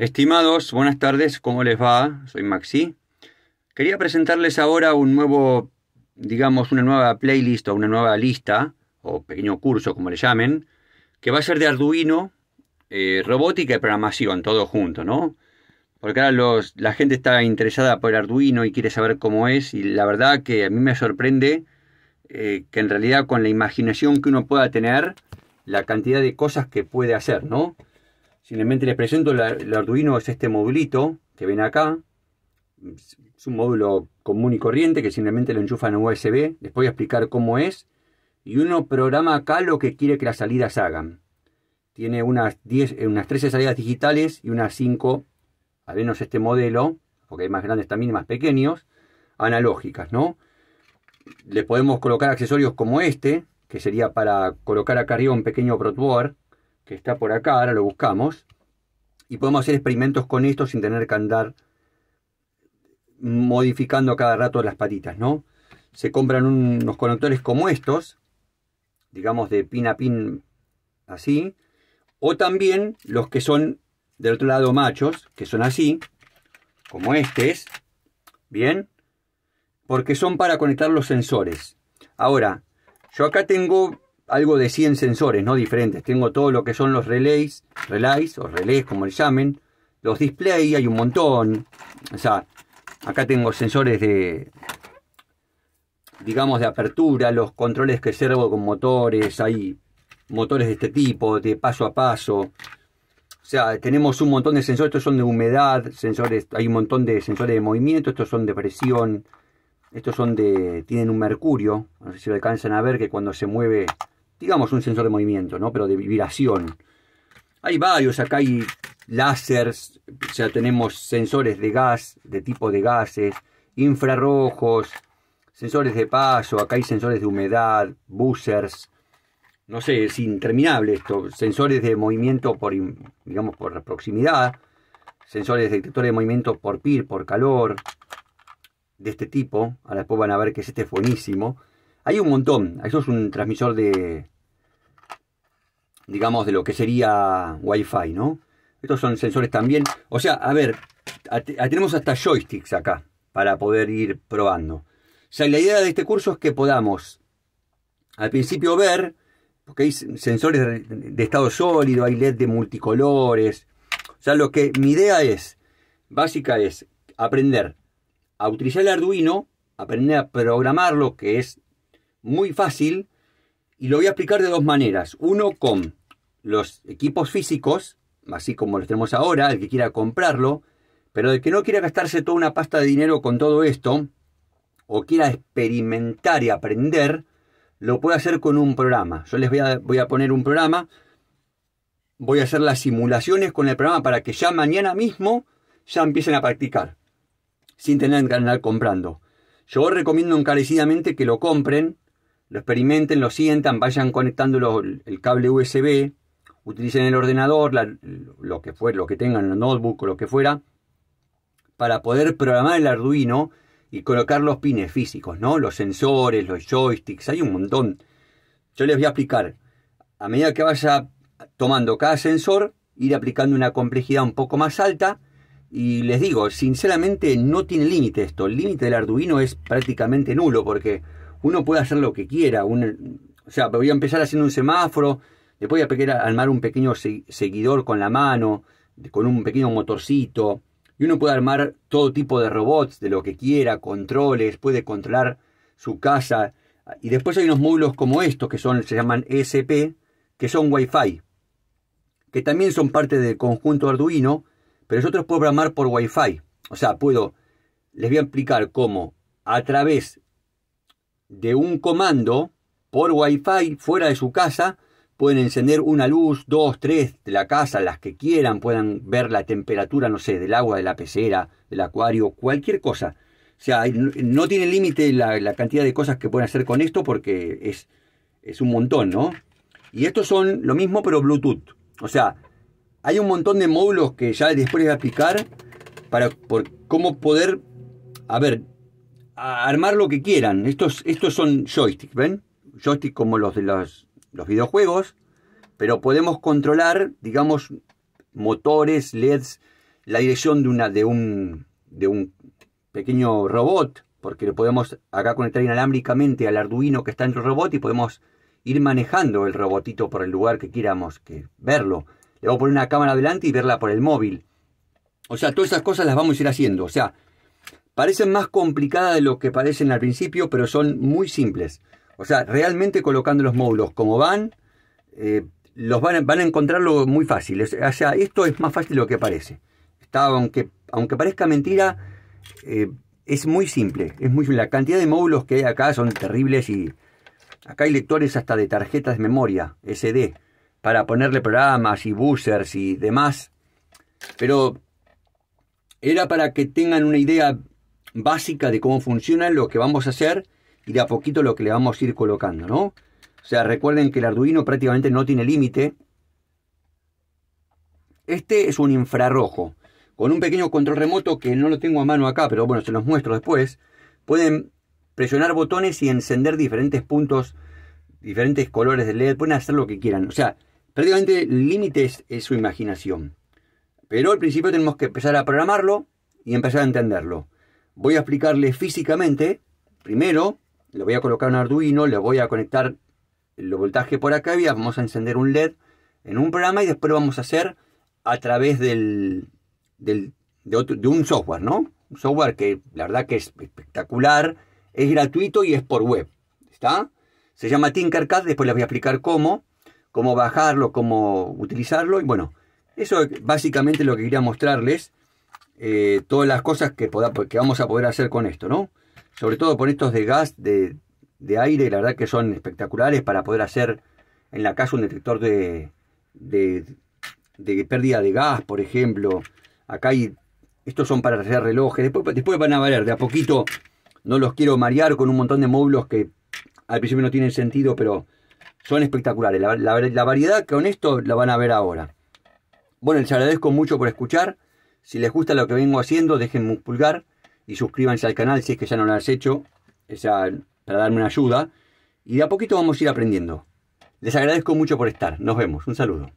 Estimados, buenas tardes, ¿cómo les va? Soy Maxi. Quería presentarles ahora un nuevo, digamos, una nueva playlist o una nueva lista, o pequeño curso, como le llamen, que va a ser de Arduino, eh, robótica y programación, todo junto, ¿no? Porque ahora la gente está interesada por Arduino y quiere saber cómo es, y la verdad que a mí me sorprende eh, que en realidad con la imaginación que uno pueda tener, la cantidad de cosas que puede hacer, ¿no? Simplemente les presento el, Arduino, es este modulito que ven acá. Es un módulo común y corriente que simplemente lo enchufan en USB. Les voy a explicar cómo es. Y uno programa acá lo que quiere que las salidas hagan. Tiene unas, 10, eh, unas 13 salidas digitales y unas 5, al menos este modelo, porque hay más grandes también y más pequeños, analógicas, ¿no? Le podemos colocar accesorios como este, que sería para colocar acá arriba un pequeño protoboard que está por acá, ahora lo buscamos, y podemos hacer experimentos con esto sin tener que andar modificando a cada rato las patitas, ¿no? Se compran unos conectores como estos, digamos de pin a pin así, o también los que son del otro lado machos, que son así, como este es, ¿bien? Porque son para conectar los sensores. Ahora, yo acá tengo algo de 100 sensores, ¿no? Diferentes. Tengo todo lo que son los relays, relays o relés como le llamen. Los displays hay un montón. O sea, acá tengo sensores de, digamos, de apertura, los controles que servo con motores, hay motores de este tipo, de paso a paso. O sea, tenemos un montón de sensores, estos son de humedad, sensores, hay un montón de sensores de movimiento, estos son de presión, estos son de, tienen un mercurio, no sé si lo alcanzan a ver, que cuando se mueve digamos un sensor de movimiento, ¿no? Pero de vibración. Hay varios, acá hay lásers, o tenemos sensores de gas, de tipo de gases, infrarrojos, sensores de paso, acá hay sensores de humedad, buzzers, no sé, es interminable esto, sensores de movimiento por, digamos, por proximidad, sensores de detectores de movimiento por PIR, por calor, de este tipo, ahora después van a ver que este es buenísimo, hay un montón. Eso es un transmisor de, digamos, de lo que sería Wi-Fi, ¿no? Estos son sensores también. O sea, a ver, tenemos hasta joysticks acá para poder ir probando. O sea, la idea de este curso es que podamos al principio ver, porque hay sensores de estado sólido, hay LED de multicolores. O sea, lo que mi idea es, básica es aprender a utilizar el Arduino, aprender a programarlo, que es muy fácil y lo voy a explicar de dos maneras. Uno con los equipos físicos, así como los tenemos ahora, el que quiera comprarlo, pero el que no quiera gastarse toda una pasta de dinero con todo esto, o quiera experimentar y aprender, lo puede hacer con un programa. Yo les voy a, voy a poner un programa, voy a hacer las simulaciones con el programa para que ya mañana mismo ya empiecen a practicar, sin tener que andar comprando. Yo recomiendo encarecidamente que lo compren, lo experimenten, lo sientan, vayan conectando el cable USB, utilicen el ordenador, lo que fue, lo que tengan, el notebook o lo que fuera, para poder programar el Arduino y colocar los pines físicos, ¿no? Los sensores, los joysticks, hay un montón. Yo les voy a explicar. A medida que vaya tomando cada sensor, ir aplicando una complejidad un poco más alta. Y les digo, sinceramente no tiene límite esto. El límite del Arduino es prácticamente nulo porque uno puede hacer lo que quiera. Un, o sea, voy a empezar haciendo un semáforo, después voy a armar un pequeño seguidor con la mano, con un pequeño motorcito. Y uno puede armar todo tipo de robots, de lo que quiera, controles, puede controlar su casa. Y después hay unos módulos como estos, que son, se llaman ESP, que son Wi-Fi, que también son parte del conjunto Arduino, pero nosotros puedo programar por Wi-Fi. O sea, puedo, les voy a explicar cómo a través de un comando por Wi-Fi fuera de su casa. Pueden encender una luz, dos, tres de la casa, las que quieran. Puedan ver la temperatura, no sé, del agua, de la pecera, del acuario, cualquier cosa. O sea, no tiene límite la, cantidad de cosas que pueden hacer con esto porque es, es un montón, ¿no? Y estos son lo mismo, pero Bluetooth. O sea, hay un montón de módulos que ya después voy a explicar para por cómo poder. A ver, armar lo que quieran. Estos, estos son joysticks, ¿ven? Joysticks como los de los, los videojuegos, pero podemos controlar, digamos, motores, LEDs, la dirección de, una, de, un, de un pequeño robot, porque lo podemos acá conectar inalámbricamente al Arduino que está en el robot y podemos ir manejando el robotito por el lugar que quieramos que verlo. Le voy a poner una cámara adelante y verla por el móvil. O sea, todas esas cosas las vamos a ir haciendo. O sea, parecen más complicadas de lo que parecen al principio, pero son muy simples. O sea, realmente colocando los módulos como van, eh, los van, a encontrarlo muy fácil. O sea, esto es más fácil de lo que parece. Está, aunque, aunque parezca mentira, eh, es muy simple. Es muy, la cantidad de módulos que hay acá son terribles y acá hay lectores hasta de tarjetas de memoria, SD, para ponerle programas y buzzers y demás. Pero era para que tengan una idea básica de cómo funciona, lo que vamos a hacer y de a poquito lo que le vamos a ir colocando, ¿no? O sea, recuerden que el Arduino prácticamente no tiene límite. Este es un infrarrojo, con un pequeño control remoto que no lo tengo a mano acá, pero bueno, se los muestro después. Pueden presionar botones y encender diferentes puntos, diferentes colores de LED, pueden hacer lo que quieran. O sea, prácticamente límites es su imaginación. Pero al principio tenemos que empezar a programarlo y empezar a entenderlo. Voy a explicarles físicamente. Primero, le voy a colocar un Arduino, le voy a conectar el voltaje por acá y vamos a encender un LED en un programa y después lo vamos a hacer a través del, de, un software, ¿no? Un software que la verdad que es espectacular, es gratuito y es por web. ¿Está? Se llama Tinkercad, después les voy a explicar cómo, cómo bajarlo, cómo utilizarlo y bueno, eso es básicamente lo que quería mostrarles. Eh, todas las cosas que, vamos a poder hacer con esto, Sobre todo por estos de gas, de, aire, la verdad que son espectaculares para poder hacer en la casa un detector de, pérdida de gas, por ejemplo. Acá hay, estos son para hacer relojes, después, van a valer, de a poquito no los quiero marear con un montón de módulos que al principio no tienen sentido, pero son espectaculares. La, la variedad con esto la van a ver ahora. Bueno, les agradezco mucho por escuchar. Si les gusta lo que vengo haciendo, déjenme un pulgar y suscríbanse al canal si es que ya no lo has hecho, para darme una ayuda. Y de a poquito vamos a ir aprendiendo. Les agradezco mucho por estar. Nos vemos. Un saludo.